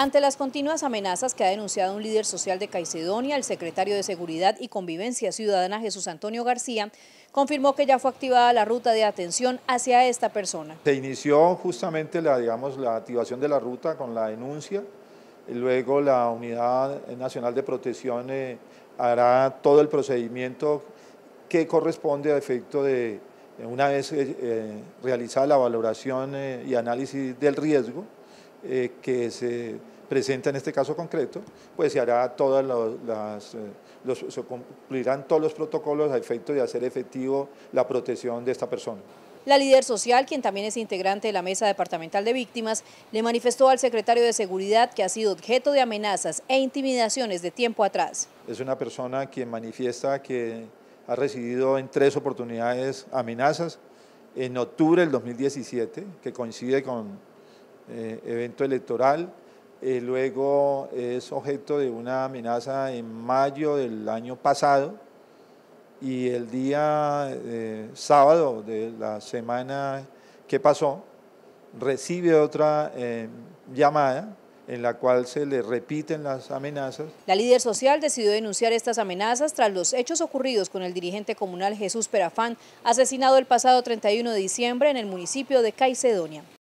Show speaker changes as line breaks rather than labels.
Ante las continuas amenazas que ha denunciado un líder social de Caicedonia, el secretario de Seguridad y Convivencia Ciudadana Jesús Antonio García confirmó que ya fue activada la ruta de atención hacia esta persona.
Se inició justamente la, digamos, la activación de la ruta con la denuncia, luego la Unidad Nacional de Protección eh, hará todo el procedimiento que corresponde a efecto de, una vez eh, eh, realizada la valoración y análisis del riesgo, eh, que se presenta en este caso concreto, pues se hará todas las, eh, se cumplirán todos los protocolos a efecto de hacer efectivo la protección de esta persona.
La líder social, quien también es integrante de la Mesa Departamental de Víctimas, le manifestó al secretario de Seguridad que ha sido objeto de amenazas e intimidaciones de tiempo atrás.
Es una persona quien manifiesta que ha recibido en tres oportunidades amenazas. En octubre del 2017, que coincide con eh, evento electoral. Eh, luego es objeto de una amenaza en mayo del año pasado y el día eh, sábado de la semana que pasó recibe otra llamada en la cual se le repiten las amenazas.
La líder social decidió denunciar estas amenazas tras los hechos ocurridos con el dirigente comunal Jesús Perafán, asesinado el pasado 31 de diciembre en el municipio de Caicedonia.